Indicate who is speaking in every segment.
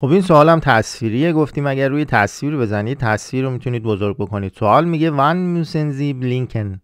Speaker 1: خب این سوالم تصویریه گفتیم اگر روی تصویر بزنید تصویر رو میتونید بزرگ بکنید سوال میگه وان میوسنزیب بلینکن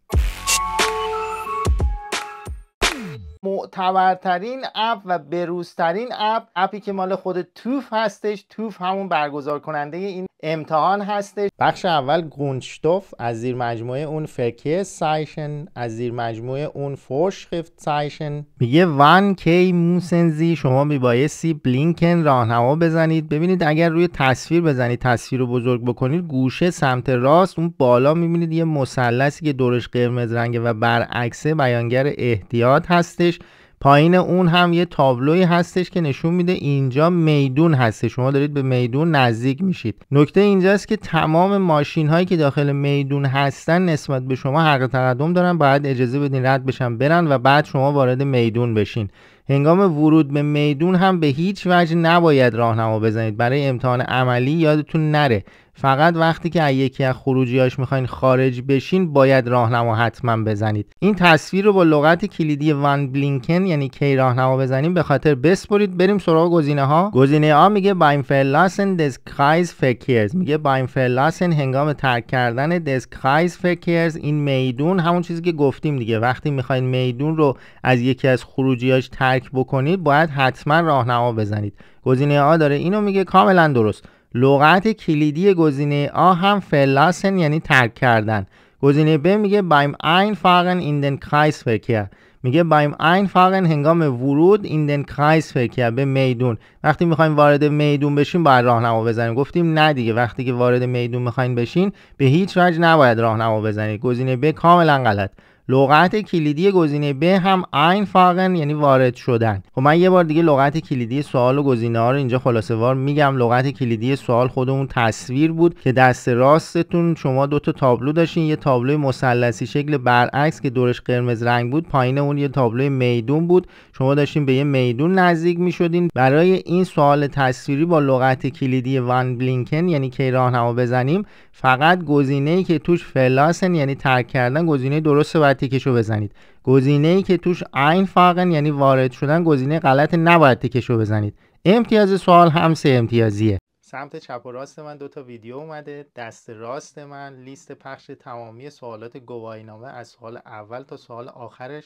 Speaker 1: معتبرترین اپ و بروزترین اپ اپی که مال خود توف هستش توف همون برگزار کننده این امتحان هستش بخش اول گونشتوف از زیر مجموعه اون فکه سایشن از زیر مجموعه اون خفت سایشن میگه وان کی موسنزی شما میبایستی بلینکن راهنما بزنید ببینید اگر روی تصویر بزنید تصویر رو بزرگ بکنید گوشه سمت راست اون بالا میبینید یه مثلثی که دورش قرمز رنگه و برعکس بیانگر احتیاط هستش پایین اون هم یه تابلوی هستش که نشون میده اینجا میدون هسته شما دارید به میدون نزدیک میشید نکته اینجاست که تمام ماشین هایی که داخل میدون هستن نسبت به شما حق تقدم دارن باید اجازه بدین رد بشن برن و بعد شما وارد میدون بشین هنگام ورود به میدون هم به هیچ وجه نباید راهنما بزنید برای امتحان عملی یادتون نره فقط وقتی که از یکی از خروجیاش میخواین خارج بشین باید راهنما حتما بزنید این تصویر رو با لغت کلیدی وان بلینکن یعنی کی راهنما بزنیم به خاطر بسپرید بریم سراغ گزینه ها گزینه ها میگه بایم فرلاسن دسکرایز فکرز میگه بایم فلاسن هنگام ترک کردن دسکرایز فکرز این میدون همون چیزی که گفتیم دیگه وقتی میخواین میدون رو از یکی از خروجیاش ترک بکنید باید حتما راهنما بزنید گزینه ها داره اینو میگه کاملا درست لغت کلیدی گزینه آ هم فلاسن یعنی ترک کردن گزینه ب میگه بایم این فاقن این کرایس فکر میگه بایم این فاقن هنگام ورود این دن کرایس فکر به میدون وقتی میخوایم وارد میدون بشیم باید راهنما بزنیم گفتیم نه دیگه وقتی که وارد میدون میخواین بشین به هیچ وجه نباید راهنما بزنید گزینه ب کاملا غلط لغت کلیدی گزینه ب هم عین فاقن یعنی وارد شدن خب من یه بار دیگه لغت کلیدی سوال و گزینه ها رو اینجا خلاصه وار میگم لغت کلیدی سوال خودمون تصویر بود که دست راستتون شما دو تا تابلو داشتین یه تابلو مثلثی شکل برعکس که دورش قرمز رنگ بود پایین اون یه تابلو میدون بود شما داشتین به یه میدون نزدیک میشدین برای این سوال تصویری با لغت کلیدی وان بلینکن یعنی کی راهنما بزنیم فقط گزینه‌ای که توش فلاسن یعنی ترک کردن گزینه درست و باید بزنید گزینه ای که توش عین فاقن یعنی وارد شدن گزینه غلط نباید تیکش رو بزنید امتیاز سوال هم سه امتیازیه سمت چپ و راست من دو تا ویدیو اومده دست راست من لیست پخش تمامی سوالات گواهینامه از سوال اول تا سوال آخرش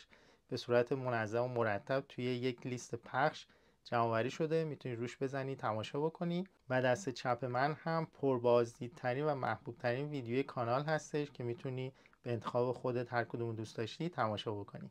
Speaker 1: به صورت منظم و مرتب توی یک لیست پخش جمعآوری شده میتونی روش بزنی تماشا بکنی و دست چپ من هم پربازدیدترین و محبوب ترین ویدیوی کانال هستش که میتونی به انتخاب خودت هر کدوم دوست داشتی تماشا بکنی